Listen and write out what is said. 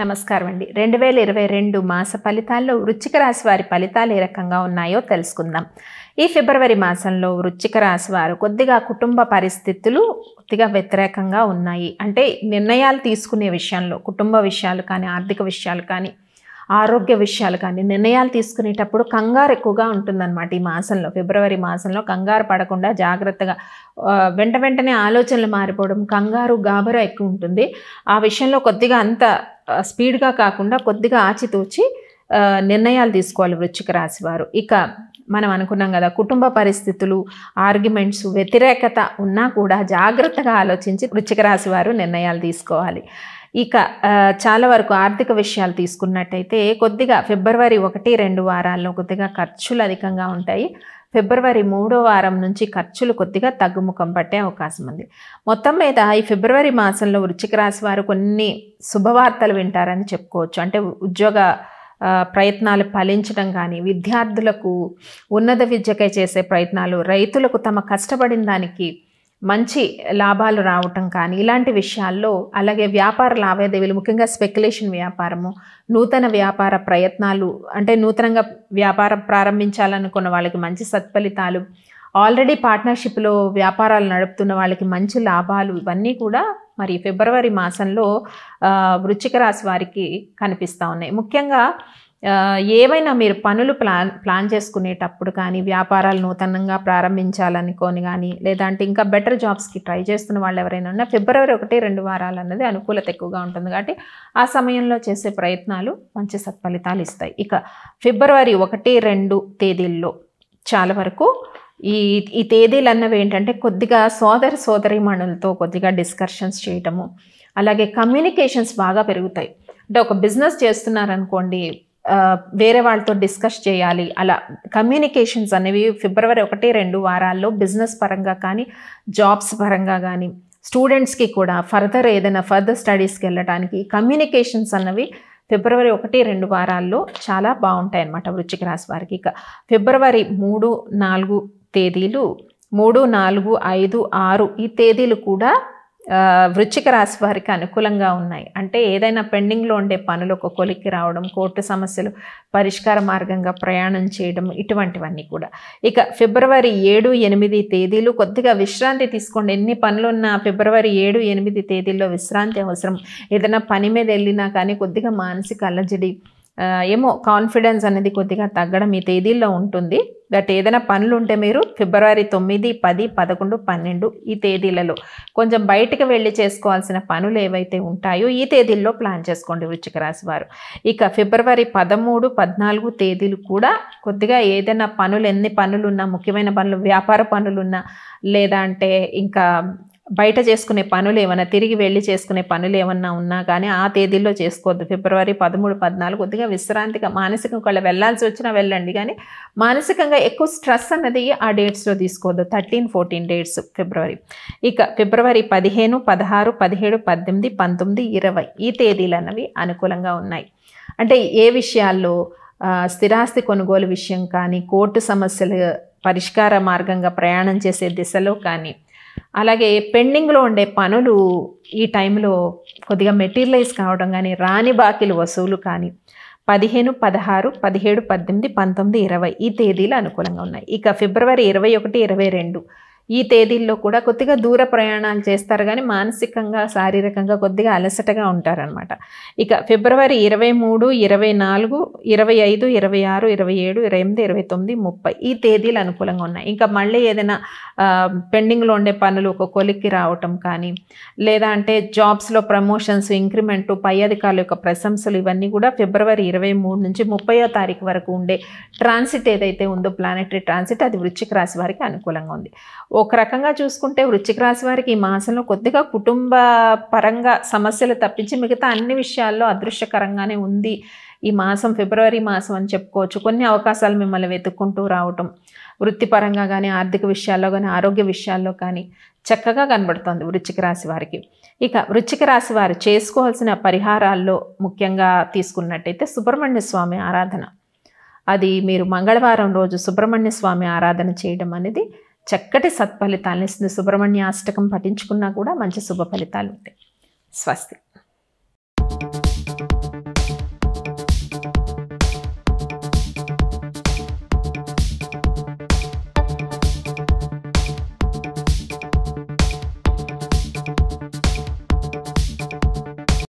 నమస్కారం అండి రెండు వేల ఇరవై రెండు మాస ఫలితాల్లో వృచ్చిక రాశి వారి ఫలితాలు ఏ రకంగా ఉన్నాయో తెలుసుకుందాం ఈ ఫిబ్రవరి మాసంలో వృచ్చిక రాశి వారు కొద్దిగా కుటుంబ పరిస్థితులు కొద్దిగా వ్యతిరేకంగా ఉన్నాయి అంటే నిర్ణయాలు తీసుకునే విషయంలో కుటుంబ విషయాలు కానీ ఆర్థిక విషయాలు కానీ ఆరోగ్య విషయాలు కానీ నిర్ణయాలు తీసుకునేటప్పుడు కంగారు ఎక్కువగా ఉంటుందన్నమాట ఈ మాసంలో ఫిబ్రవరి మాసంలో కంగారు పడకుండా జాగ్రత్తగా వెంట వెంటనే ఆలోచనలు మారిపోవడం కంగారు గాబరా ఎక్కువ ఉంటుంది ఆ విషయంలో కొద్దిగా అంత స్పీడ్గా కాకుండా కొద్దిగా ఆచితూచి నిర్ణయాలు తీసుకోవాలి వృచ్చిక రాశి వారు ఇక మనం అనుకున్నాం కదా కుటుంబ పరిస్థితులు ఆర్గ్యుమెంట్స్ వ్యతిరేకత ఉన్నా కూడా జాగ్రత్తగా ఆలోచించి వృచ్చిక రాశి వారు నిర్ణయాలు తీసుకోవాలి ఇక చాలా వరకు ఆర్థిక విషయాలు తీసుకున్నట్టయితే కొద్దిగా ఫిబ్రవరి ఒకటి రెండు వారాల్లో కొద్దిగా ఖర్చులు అధికంగా ఉంటాయి ఫిబ్రవరి మూడో వారం నుంచి ఖర్చులు కొద్దిగా తగ్గుముఖం పట్టే అవకాశం ఉంది మొత్తం మీద ఈ ఫిబ్రవరి మాసంలో వృచ్చిక రాశి వారు కొన్ని శుభవార్తలు వింటారని చెప్పుకోవచ్చు అంటే ఉద్యోగ ప్రయత్నాలు ఫలించడం కానీ విద్యార్థులకు ఉన్నత విద్యకై చేసే ప్రయత్నాలు రైతులకు తమ కష్టపడిన దానికి మంచి లాభాలు రావటం కానీ ఇలాంటి విషయాల్లో అలాగే వ్యాపార లావాదేవీలు ముఖ్యంగా స్పెక్యులేషన్ వ్యాపారము నూతన వ్యాపార ప్రయత్నాలు అంటే నూతనంగా వ్యాపారం ప్రారంభించాలనుకున్న వాళ్ళకి మంచి సత్ఫలితాలు ఆల్రెడీ పార్ట్నర్షిప్లో వ్యాపారాలు నడుపుతున్న వాళ్ళకి మంచి లాభాలు ఇవన్నీ కూడా మరి ఫిబ్రవరి మాసంలో వృచ్చిక రాశి వారికి కనిపిస్తూ ఉన్నాయి ముఖ్యంగా ఏవైనా మీరు పనులు ప్లాన్ ప్లాన్ చేసుకునేటప్పుడు కానీ వ్యాపారాలు నూతనంగా ప్రారంభించాలనుకోని కానీ లేదంటే ఇంకా బెటర్ జాబ్స్కి ట్రై చేస్తున్న వాళ్ళు ఎవరైనా ఉన్నా ఫిబ్రవరి ఒకటి రెండు వారాలు అన్నది అనుకూలత ఎక్కువగా ఉంటుంది కాబట్టి ఆ సమయంలో చేసే ప్రయత్నాలు మంచి సత్ఫలితాలు ఇస్తాయి ఇక ఫిబ్రవరి ఒకటి రెండు తేదీల్లో చాలా వరకు ఈ ఈ తేదీలు అన్నవి ఏంటంటే కొద్దిగా సోదర మనులతో కొద్దిగా డిస్కషన్స్ చేయటము అలాగే కమ్యూనికేషన్స్ బాగా పెరుగుతాయి అంటే ఒక బిజినెస్ చేస్తున్నారనుకోండి వేరే వాళ్ళతో డిస్కస్ చేయాలి అలా కమ్యూనికేషన్స్ అనేవి ఫిబ్రవరి ఒకటి రెండు వారాల్లో బిజినెస్ పరంగా కానీ జాబ్స్ పరంగా కానీ స్టూడెంట్స్కి కూడా ఫర్దర్ ఏదైనా ఫర్దర్ స్టడీస్కి వెళ్ళడానికి కమ్యూనికేషన్స్ అన్నవి ఫిబ్రవరి ఒకటి రెండు వారాల్లో చాలా బాగుంటాయి అన్నమాట వృచ్చిక రాశి వారికి ఇక ఫిబ్రవరి మూడు నాలుగు తేదీలు మూడు నాలుగు ఐదు ఆరు ఈ తేదీలు కూడా వృచ్చిక రాశి వారికి అనుకూలంగా ఉన్నాయి అంటే ఏదైనా పెండింగ్లో ఉండే పనులు ఒక కొలిక్కి రావడం కోర్టు సమస్యలు పరిష్కార మార్గంగా ప్రయాణం చేయడం ఇటువంటివన్నీ కూడా ఇక ఫిబ్రవరి ఏడు ఎనిమిది తేదీలు కొద్దిగా విశ్రాంతి తీసుకోండి ఎన్ని పనులు ఉన్నా ఫిబ్రవరి ఏడు ఎనిమిది తేదీల్లో విశ్రాంతి అవసరం ఏదైనా పని మీద వెళ్ళినా కానీ కొద్దిగా మానసిక అలజడి ఏమో కాన్ఫిడెన్స్ అనేది కొద్దిగా తగ్గడం ఈ తేదీల్లో ఉంటుంది బట్ ఏదైనా పనులు ఉంటే మీరు ఫిబ్రవరి తొమ్మిది పది పదకొండు పన్నెండు ఈ తేదీలలో కొంచెం బయటకు వెళ్ళి చేసుకోవాల్సిన పనులు ఏవైతే ఉంటాయో ఈ తేదీల్లో ప్లాన్ చేసుకోండి వృచ్చిక రాశి వారు ఇక ఫిబ్రవరి పదమూడు పద్నాలుగు తేదీలు కూడా కొద్దిగా ఏదైనా పనులు ఎన్ని పనులున్నా ముఖ్యమైన పనులు వ్యాపార పనులున్నా లేదా అంటే ఇంకా బయట చేసుకునే పనులు ఏమైనా తిరిగి వెళ్ళి చేసుకునే పనులు ఏమన్నా ఉన్నా కానీ ఆ తేదీల్లో చేసుకోవద్దు ఫిబ్రవరి పదమూడు పద్నాలుగు కొద్దిగా విశ్రాంతిగా మానసికంగా ఒకళ్ళు వెళ్ళాల్సి వచ్చినా వెళ్ళండి కానీ మానసికంగా ఎక్కువ స్ట్రెస్ అన్నది ఆ డేట్స్లో తీసుకోవద్దు థర్టీన్ ఫోర్టీన్ డేట్స్ ఫిబ్రవరి ఇక ఫిబ్రవరి పదిహేను పదహారు పదిహేడు పద్దెనిమిది పంతొమ్మిది ఇరవై ఈ తేదీలు అన్నవి అనుకూలంగా ఉన్నాయి అంటే ఏ విషయాల్లో స్థిరాస్తి కొనుగోలు విషయం కానీ కోర్టు సమస్యలు పరిష్కార మార్గంగా ప్రయాణం చేసే దిశలో కానీ అలాగే పెండింగ్లో ఉండే పనులు ఈ టైంలో కొద్దిగా మెటీరియలైజ్ కావడం కానీ రాని బాకీలు వసూలు కానీ పదిహేను పదహారు పదిహేడు పద్దెనిమిది పంతొమ్మిది ఇరవై ఈ తేదీలు అనుకూలంగా ఉన్నాయి ఇక ఫిబ్రవరి ఇరవై ఒకటి ఇరవై రెండు ఈ తేదీల్లో కూడా కొద్దిగా దూర ప్రయాణాలు చేస్తారు కానీ మానసికంగా శారీరకంగా కొద్దిగా అలసటగా ఉంటారనమాట ఇక ఫిబ్రవరి ఇరవై మూడు ఇరవై నాలుగు ఇరవై ఐదు ఇరవై ఆరు ఇరవై ఏడు ఇరవై ఎనిమిది ఇరవై తొమ్మిది ముప్పై ఈ తేదీలు అనుకూలంగా ఉన్నాయి ఇంకా మళ్ళీ ఏదైనా పెండింగ్లో ఉండే పనులు ఒక కొలిక్కి రావటం కానీ లేదా అంటే జాబ్స్లో ప్రమోషన్స్ ఇంక్రిమెంట్ పై అధికారుల యొక్క ప్రశంసలు ఇవన్నీ కూడా ఫిబ్రవరి ఇరవై మూడు నుంచి ముప్పయో తారీఖు వరకు ఉండే ట్రాన్సిట్ ఏదైతే ఉందో ప్లానెటరీ ట్రాన్సిట్ అది వృచ్చిక రాశి వారికి అనుకూలంగా ఉంది ఒక రకంగా చూసుకుంటే వృశ్చిక రాశి వారికి ఈ మాసంలో కొద్దిగా కుటుంబ పరంగా సమస్యలు తప్పించి మిగతా అన్ని విషయాల్లో అదృష్టకరంగానే ఉంది ఈ మాసం ఫిబ్రవరి మాసం అని చెప్పుకోవచ్చు కొన్ని అవకాశాలు మిమ్మల్ని వెతుక్కుంటూ రావటం వృత్తిపరంగా కానీ ఆర్థిక విషయాల్లో కానీ ఆరోగ్య విషయాల్లో కానీ చక్కగా కనబడుతోంది వృశ్చిక రాశి వారికి ఇక వృశ్చిక రాశి వారు చేసుకోవాల్సిన పరిహారాల్లో ముఖ్యంగా తీసుకున్నట్టయితే సుబ్రహ్మణ్య స్వామి ఆరాధన అది మీరు మంగళవారం రోజు సుబ్రహ్మణ్య స్వామి ఆరాధన చేయడం అనేది చక్కటి సత్ఫలితాలని సుబ్రహ్మణ్య అష్టకం పఠించుకున్నా కూడా మంచి శుభ ఫలితాలు ఉంటాయి స్వస్తి